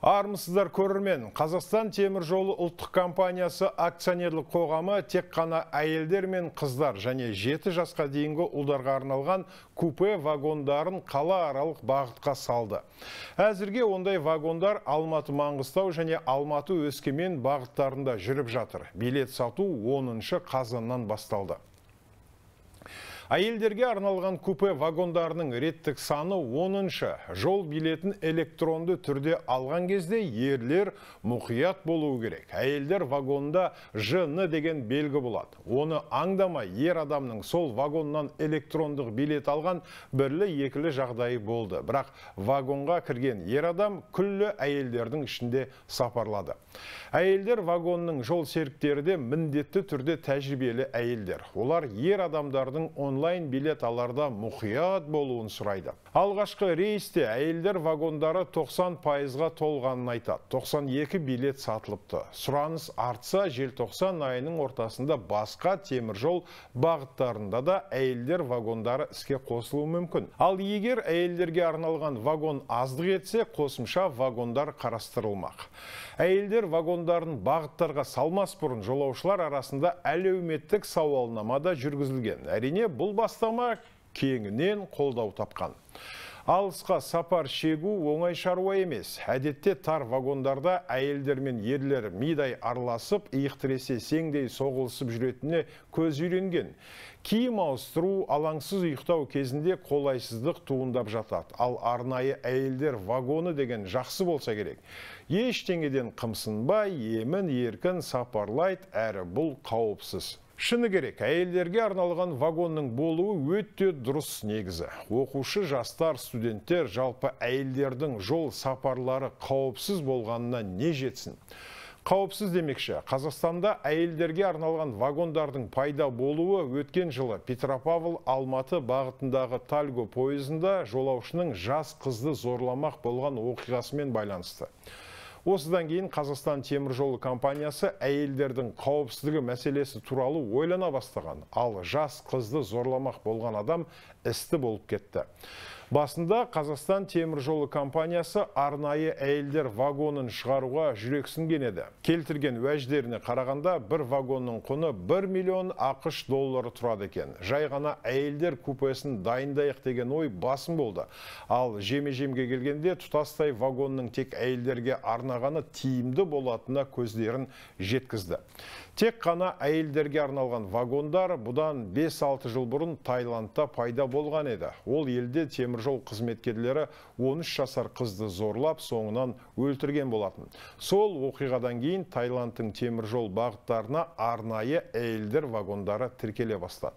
Армысыздар көрірмен, Қазақстан темір жолы ұлттық компаниясы акционерлік қоғамы тек қана әйелдер мен қыздар және жеті жасқа дейінгі ұлдарға арналған купе вагондарын қала аралық бағытқа салды. Әзірге ондай вагондар Алматы Маңғыстау және Алматы Өскемен бағыттарында жүріп жатыр. Билет сату 10 қазаннан басталды. Әйелдерге арналған купе вагондарының реттік саны 10 Жол билетін электронды түрде алған кезде ерлер мұқият болуы керек. Әйелдер вагонда жыны деген белгі болады. Оны аңдама ер адамның сол вагоннан электрондық билет алған бірлі-екілі жағдайы болды. Бірақ вагонға кірген ер адам күллі әйелдердің ішінде сапарлады. Әйелдер вагонның жол серіктері міндетті түрде тәжірибелі әйелдер. Олар ер адамдардың онлайн билет аларда мұқият болуын сұрайды. Алғашқы рейсте әйелдер вагондары 90 пайызға толғанын айтады. 92 билет сатылыпты. Сұраныс артса, жел 90 айының ортасында басқа теміржол бағыттарында да әйелдер вагондары іске қосылуы мүмкін. Ал егер әйелдерге арналған вагон аздық етсе, қосымша вагондар қарастырылмақ. Әйелдер вагондарын бағыттарға салмас бұрын жолаушылар арасында әлеуметтік сауалнама да жүргізілген. Әрине бұл бұл бастама кеңінен қолдау тапқан алысқа сапар шегу оңай шаруа емес әдетте тар вагондарда әйелдер мен ерлер мидай араласып иық тіресе сеңдей соғылысып жүретініне көз үйренген киім ауыстыру алаңсыз ұйықтау кезінде қолайсыздық туындап жатады ал арнайы әйелдер вагоны деген жақсы болса керек ештеңеден қымсынбай емін еркін сапарлайт әрі бұл қауіпсіз Шыны керек, әйелдерге арналған вагонның болуы өте дұрыс негізі. Оқушы жастар, студенттер жалпы әйелдердің жол сапарлары қауіпсіз болғанына не жетсін? Қауіпсіз демекші, Қазақстанда әйелдерге арналған вагондардың пайда болуы өткен жылы Петропавл Алматы бағытындағы Тальго пойызында жолаушының жас қызды зорламақ болған оқиғасымен байланысты. Осыдан кейін Қазақстан темір жолы компаниясы әйелдердің қауіпсіздігі мәселесі туралы ойлана бастаған, ал жас қызды зорламақ болған адам істі болып кетті. Басында Қазақстан темір жолы компаниясы арнайы әйелдер вагонын шығаруға жүрексінген еді. Келтірген уәждеріне қарағанда бір вагонның құны 1 миллион ақш доллары тұрады екен. Жайғана ғана әйелдер купесін дайындайық деген ой басым болды. Ал жеме-жемге келгенде тұтастай вагонның тек әйелдерге арнағаны тиімді болатына көздерін жеткізді. Тек қана әйелдерге арналған вагондар бұдан 5-6 жыл бұрын Тайландта пайда болған еді. Ол елде темір теміржол қызметкерлері 13 жасар қызды зорлап соңынан өлтірген болатын сол оқиғадан кейін тайландтың теміржол бағыттарына арнайы әйелдер вагондары тіркеле бастады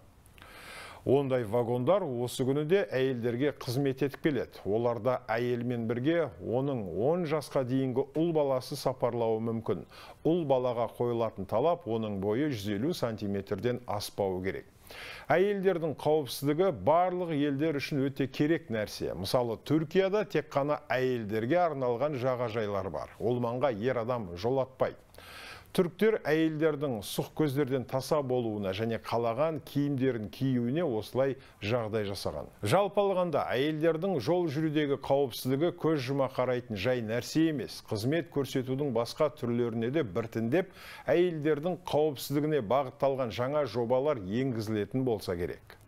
Ондай вагондар осы күні де әйелдерге қызмет етіп келеді. Оларда әйелмен бірге оның 10 жасқа дейінгі ұл баласы сапарлауы мүмкін. Ұл балаға қойылатын талап оның бойы 150 сантиметрден аспауы керек әйелдердің қауіпсіздігі барлық елдер үшін өте керек нәрсе мысалы түркияда тек қана әйелдерге арналған жағажайлар бар ол маңға ер адам жолатпайды Түріктер әйелдердің сұқ көздерден таса болуына және қалаған киімдерін киюіне осылай жағдай жасаған. Жалпы алғанда әйелдердің жол жүрудегі қауіпсіздігі көз жұма қарайтын жай нәрсе емес. Қызмет көрсетудің басқа түрлеріне де біртіндеп әйелдердің қауіпсіздігіне бағытталған жаңа жобалар енгізілетін болса керек.